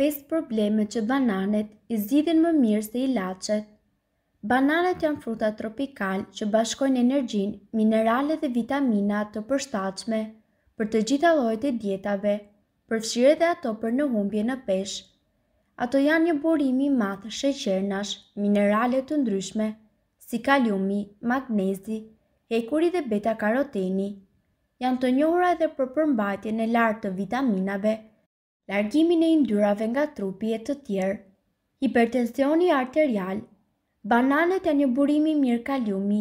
5 problemet që bananet i zidhin më mirë se i lachet. Bananet janë fruta tropikal që bashkojnë energjin, minerale dhe vitamina të përshtatshme për të gjitha lojt e dietave, përfshire dhe ato për në humbje në pesh. Ato janë një borimi matë sheqernash, minerale të ndryshme, si kaliumi, magnezi, hekuri dhe beta-karoteni. Janë të njohra edhe për përmbajtjen në lartë të vitaminave, largimin e yndyrave nga trupi e të tjerë, hipertensioni arterial, bananet e një burimi mirë kaliumi,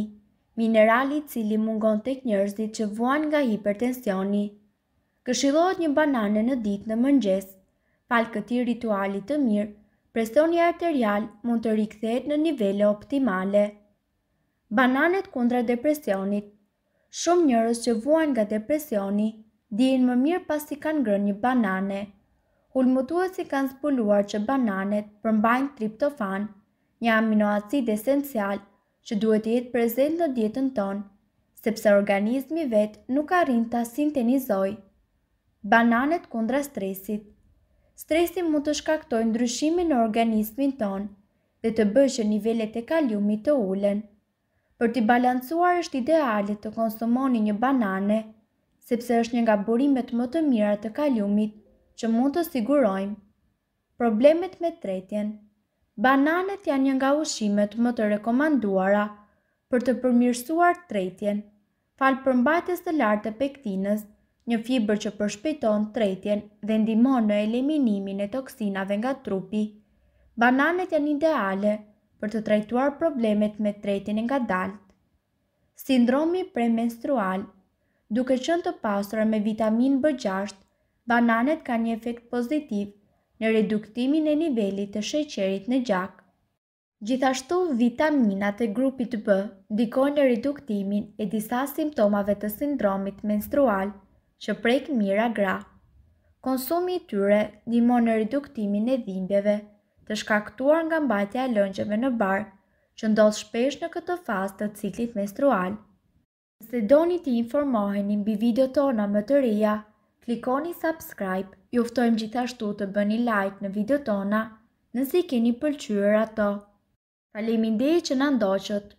minerali cili mungon të kënjërzit që vuan nga hipertensioni. Këshilohet një banane në ditë në mëngjes, falë këti ritualit të mirë, presoni arterial mund të rikthehet në nivele optimale. Bananet kundra depresionit Shumë njërës që vuan nga depresioni, dijen më mirë pasi kanë ngrënë një banane – Ulmëtuesi kanë zbuluar që bananet përmbajnë triptofan, një aminoacid esencial që duhet jetë prezent në dietën tonë, sepse organizmi vetë nuk arrin të sintetizojë. Bananet kundra stresit Stresi mund të shkaktojë ndryshimin në organizmin tonë dhe të bëjë që nivellet e kaliumit të ulen. Për t'i balancuar është ideale të konsumoni një banane, sepse është një nga burimet më të mira të kaliumit, që mund të sigurojmë. Problemet me tretjen Bananet janë një nga ushimet më të rekomanduara për të përmirësuar tretjen. Falë përmbajtës të lartë të pektinës, një fiber që përshpejton tretjen dhe ndimon në eliminimin e toksinave nga trupi. Bananet janë ideale për të trajtuar problemet me tretjen e nga dalt. Sindromi premenstrual Duke qënë të pasur me vitamin B6, bananet ka një efekt pozitiv në reduktimin e nivelit të sheqerit në gjak. Gjithashtu, vitaminat e grupit B dikojnë në reduktimin e disa simptomave të sindromit menstrual që prek mira gra. Konsumi i tyre ndihmon në reduktimin e dhimbjeve të shkaktuar nga mbajtja e lëngjeve në bark, që ndodh shpesh në këtë fazë të ciklit menstrual. Nëse doni të informoheni mbi videot tona më të reja, klikoni subscribe, juftojmë gjithashtu të bëni like në video tona, nësi keni pëlqyër ato. Falemi ndihë që në ndoqët!